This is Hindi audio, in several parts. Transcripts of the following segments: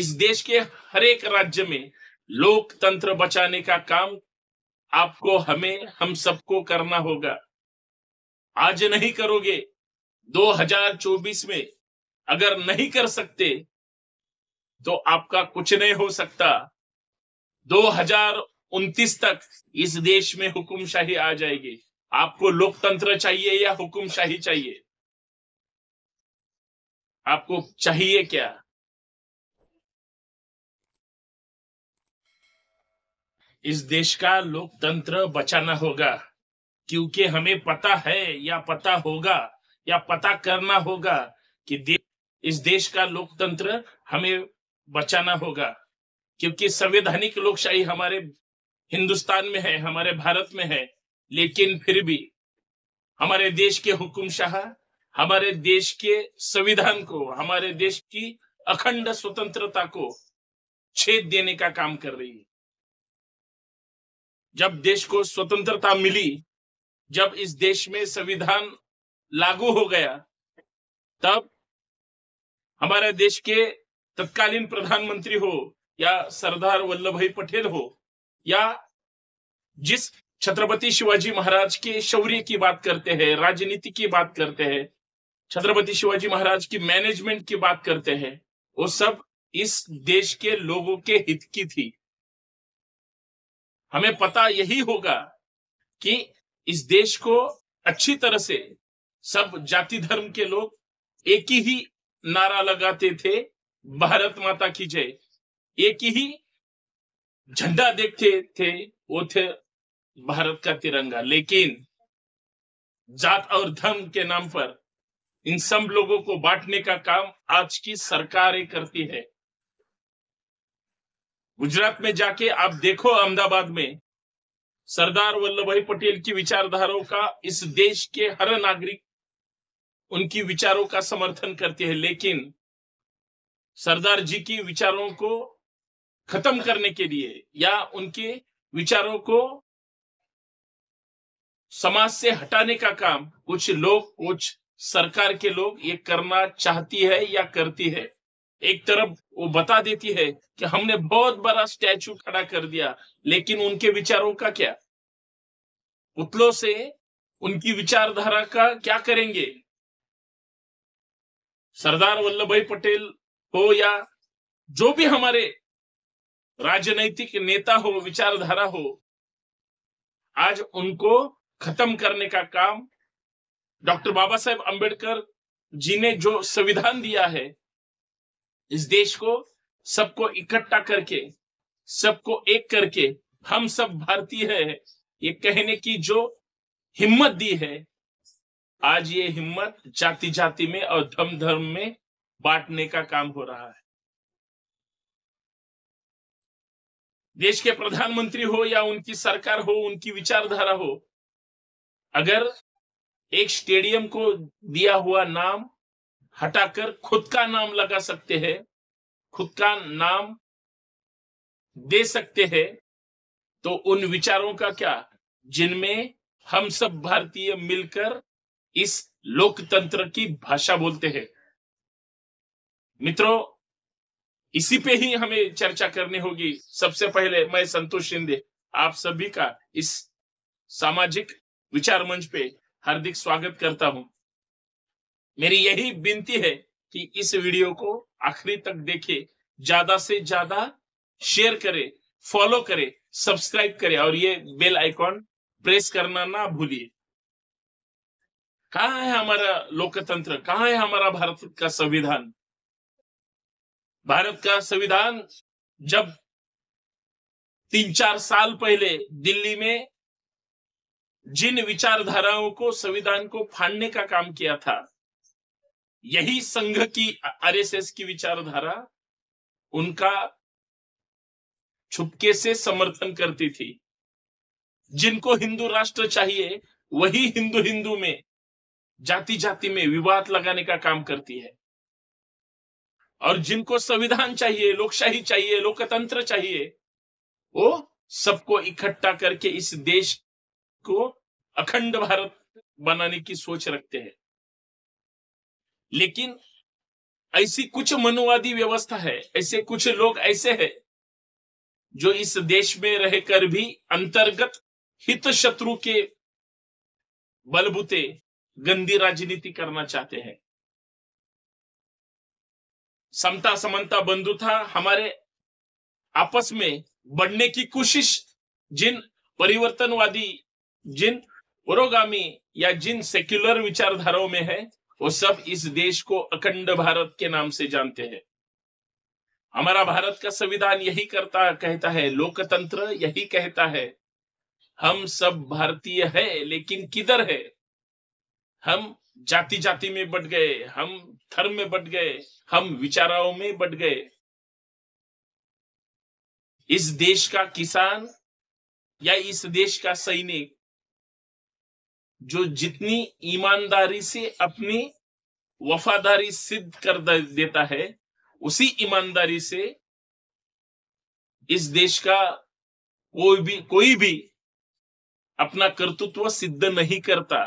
इस देश के हर एक राज्य में लोकतंत्र बचाने का काम आपको हमें हम सबको करना होगा आज नहीं करोगे 2024 में अगर नहीं कर सकते तो आपका कुछ नहीं हो सकता 2029 तक इस देश में हुकुमशाही आ जाएगी आपको लोकतंत्र चाहिए या हुकुमशाही चाहिए आपको चाहिए क्या इस देश का लोकतंत्र बचाना होगा क्योंकि हमें पता है या पता होगा या पता करना होगा कि दे, इस देश का लोकतंत्र हमें बचाना होगा क्योंकि संवैधानिक लोकशाही हमारे हिंदुस्तान में है हमारे भारत में है लेकिन फिर भी हमारे देश के हुकुमशाह हमारे देश के संविधान को हमारे देश की अखंड स्वतंत्रता को छेद देने का काम कर रही है जब देश को स्वतंत्रता मिली जब इस देश में संविधान लागू हो गया तब हमारे देश के तत्कालीन प्रधानमंत्री हो या सरदार वल्लभ भाई पटेल हो या जिस छत्रपति शिवाजी महाराज के शौर्य की बात करते हैं राजनीति की बात करते हैं छत्रपति शिवाजी महाराज की मैनेजमेंट की बात करते हैं वो सब इस देश के लोगों के हित की थी हमें पता यही होगा कि इस देश को अच्छी तरह से सब जाति धर्म के लोग एक ही नारा लगाते थे भारत माता की जय एक ही झंडा देखते थे वो थे भारत का तिरंगा लेकिन जात और धर्म के नाम पर इन सब लोगों को बांटने का काम आज की सरकारें करती है गुजरात में जाके आप देखो अहमदाबाद में सरदार वल्लभ भाई पटेल की विचारधाराओं का इस देश के हर नागरिक उनकी विचारों का समर्थन करते हैं लेकिन सरदार जी की विचारों को खत्म करने के लिए या उनके विचारों को समाज से हटाने का काम कुछ लोग कुछ सरकार के लोग ये करना चाहती है या करती है एक तरफ वो बता देती है कि हमने बहुत बड़ा स्टैचू खड़ा कर दिया लेकिन उनके विचारों का क्या पुतलों से उनकी विचारधारा का क्या करेंगे सरदार वल्लभ भाई पटेल हो या जो भी हमारे राजनैतिक नेता हो विचारधारा हो आज उनको खत्म करने का काम डॉक्टर बाबा साहेब अंबेडकर जी ने जो संविधान दिया है इस देश को सबको इकट्ठा करके सबको एक करके हम सब भारतीय है ये कहने की जो हिम्मत दी है आज ये हिम्मत जाति जाति में और धर्म धर्म में बांटने का काम हो रहा है देश के प्रधानमंत्री हो या उनकी सरकार हो उनकी विचारधारा हो अगर एक स्टेडियम को दिया हुआ नाम हटाकर खुद का नाम लगा सकते हैं खुद का नाम दे सकते हैं तो उन विचारों का क्या जिनमें हम सब भारतीय मिलकर इस लोकतंत्र की भाषा बोलते हैं मित्रों इसी पे ही हमें चर्चा करनी होगी सबसे पहले मैं संतोष शिंदे आप सभी का इस सामाजिक विचार मंच पे हार्दिक स्वागत करता हूं मेरी यही विनती है कि इस वीडियो को आखिरी तक देखे ज्यादा से ज्यादा शेयर करे फॉलो करे सब्सक्राइब करे और ये बेल आइकॉन प्रेस करना ना भूलिए कहा है हमारा लोकतंत्र कहा है हमारा भारत का संविधान भारत का संविधान जब तीन चार साल पहले दिल्ली में जिन विचारधाराओं को संविधान को फाड़ने का काम किया था यही संघ की आरएसएस की विचारधारा उनका छुपके से समर्थन करती थी जिनको हिंदू राष्ट्र चाहिए वही हिंदू हिंदू में जाति जाति में विवाद लगाने का काम करती है और जिनको संविधान चाहिए लोकशाही चाहिए लोकतंत्र चाहिए वो सबको इकट्ठा करके इस देश को अखंड भारत बनाने की सोच रखते हैं लेकिन ऐसी कुछ मनुवादी व्यवस्था है ऐसे कुछ लोग ऐसे हैं जो इस देश में रहकर भी अंतर्गत हित शत्रु के बलबूते गंदी राजनीति करना चाहते हैं समता समानता बंधुता हमारे आपस में बढ़ने की कोशिश जिन परिवर्तनवादी जिन पुरोगामी या जिन सेक्युलर विचारधाराओं में है वो सब इस देश को अखंड भारत के नाम से जानते हैं हमारा भारत का संविधान यही करता कहता है लोकतंत्र यही कहता है हम सब भारतीय है लेकिन किधर है हम जाति जाति में बट गए हम धर्म में बट गए हम विचाराओं में बट गए इस देश का किसान या इस देश का सैनिक जो जितनी ईमानदारी से अपनी वफादारी सिद्ध कर देता है उसी ईमानदारी से इस देश का कोई भी कोई भी अपना कर्तृत्व सिद्ध नहीं करता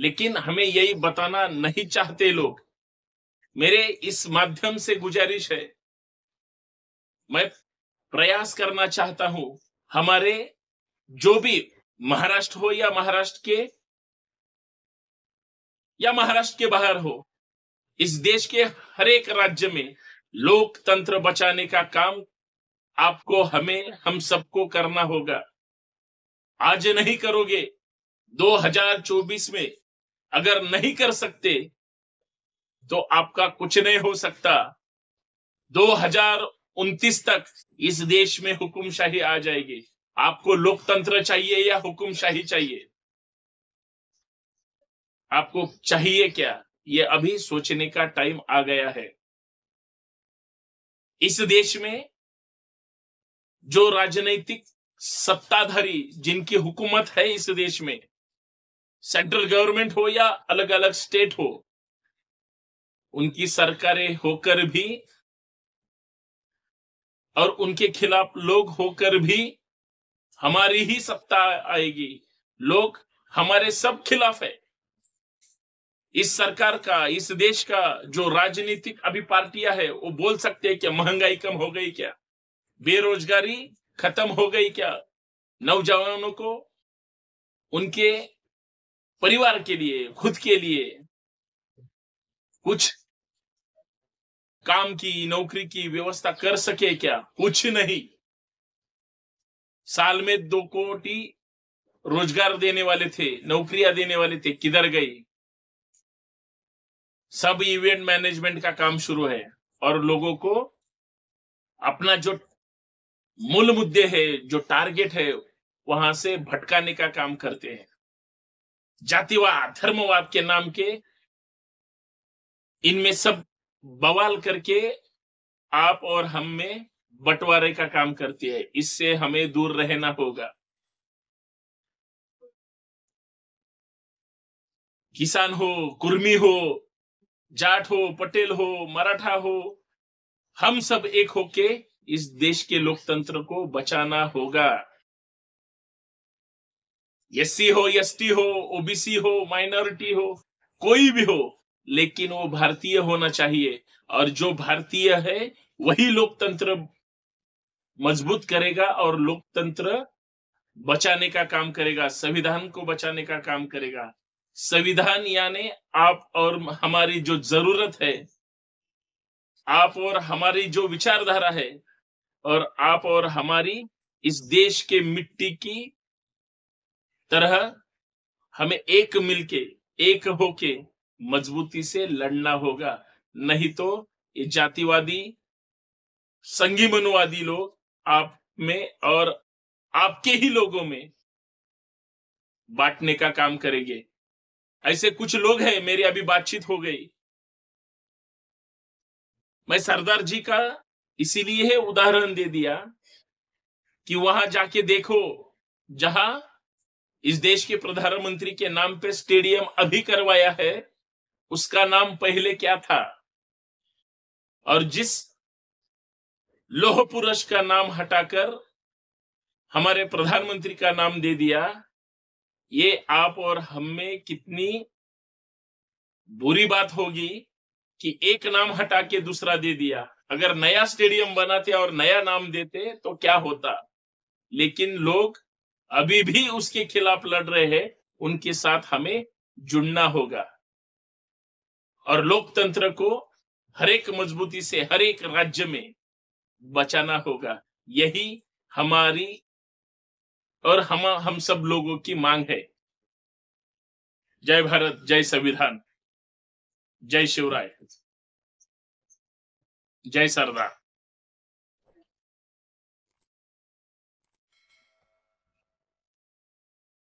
लेकिन हमें यही बताना नहीं चाहते लोग मेरे इस माध्यम से गुजारिश है मैं प्रयास करना चाहता हूं हमारे जो भी महाराष्ट्र हो या महाराष्ट्र के या महाराष्ट्र के बाहर हो इस देश के हर एक राज्य में लोकतंत्र बचाने का काम आपको हमें हम सबको करना होगा आज नहीं करोगे 2024 में अगर नहीं कर सकते तो आपका कुछ नहीं हो सकता 2029 तक इस देश में हुकुमशाही आ जाएगी आपको लोकतंत्र चाहिए या हुकुमशाही चाहिए आपको चाहिए क्या ये अभी सोचने का टाइम आ गया है इस देश में जो राजनीतिक सत्ताधारी जिनकी हुकूमत है इस देश में सेंट्रल गवर्नमेंट हो या अलग अलग स्टेट हो उनकी सरकारें होकर भी और उनके खिलाफ लोग होकर भी हमारी ही सत्ता आएगी लोग हमारे सब खिलाफ है इस सरकार का इस देश का जो राजनीतिक अभी पार्टियां है वो बोल सकते हैं क्या महंगाई कम हो गई क्या बेरोजगारी खत्म हो गई क्या नौजवानों को उनके परिवार के लिए खुद के लिए कुछ काम की नौकरी की व्यवस्था कर सके क्या कुछ नहीं साल में दो कोटी रोजगार देने वाले थे नौकरियां देने वाले थे किधर गई सब इवेंट मैनेजमेंट का काम शुरू है और लोगों को अपना जो मूल मुद्दे है जो टारगेट है वहां से भटकाने का काम करते हैं जातिवाद धर्मवाद के नाम के इनमें सब बवाल करके आप और हम में बंटवारे का काम करती है इससे हमें दूर रहना होगा किसान हो कुर्मी हो जाट हो पटेल हो मराठा हो हम सब एक होके इस देश के लोकतंत्र को बचाना होगा एससी हो एसटी हो ओबीसी हो माइनॉरिटी हो कोई भी हो लेकिन वो भारतीय होना चाहिए और जो भारतीय है वही लोकतंत्र मजबूत करेगा और लोकतंत्र बचाने का काम करेगा संविधान को बचाने का काम करेगा संविधान यानी आप और हमारी जो जरूरत है आप और हमारी जो विचारधारा है और आप और हमारी इस देश के मिट्टी की तरह हमें एक मिलके एक होके मजबूती से लड़ना होगा नहीं तो ये जातिवादी संगी मनुवादी लोग आप में और आपके ही लोगों में बांटने का काम करेंगे ऐसे कुछ लोग हैं मेरी अभी बातचीत हो गई मैं सरदार जी का इसीलिए उदाहरण दे दिया कि वहां जाके देखो जहां इस देश के प्रधानमंत्री के नाम पे स्टेडियम अभी करवाया है उसका नाम पहले क्या था और जिस लोह पुरुष का नाम हटाकर हमारे प्रधानमंत्री का नाम दे दिया ये आप और हम में कितनी बुरी बात होगी कि एक नाम हटा के दूसरा दे दिया अगर नया स्टेडियम बनाते और नया नाम देते तो क्या होता लेकिन लोग अभी भी उसके खिलाफ लड़ रहे हैं उनके साथ हमें जुड़ना होगा और लोकतंत्र को हरेक मजबूती से हरेक राज्य में बचाना होगा यही हमारी और हम हम सब लोगों की मांग है जय भारत जय संविधान जय शिवराय जय सरदार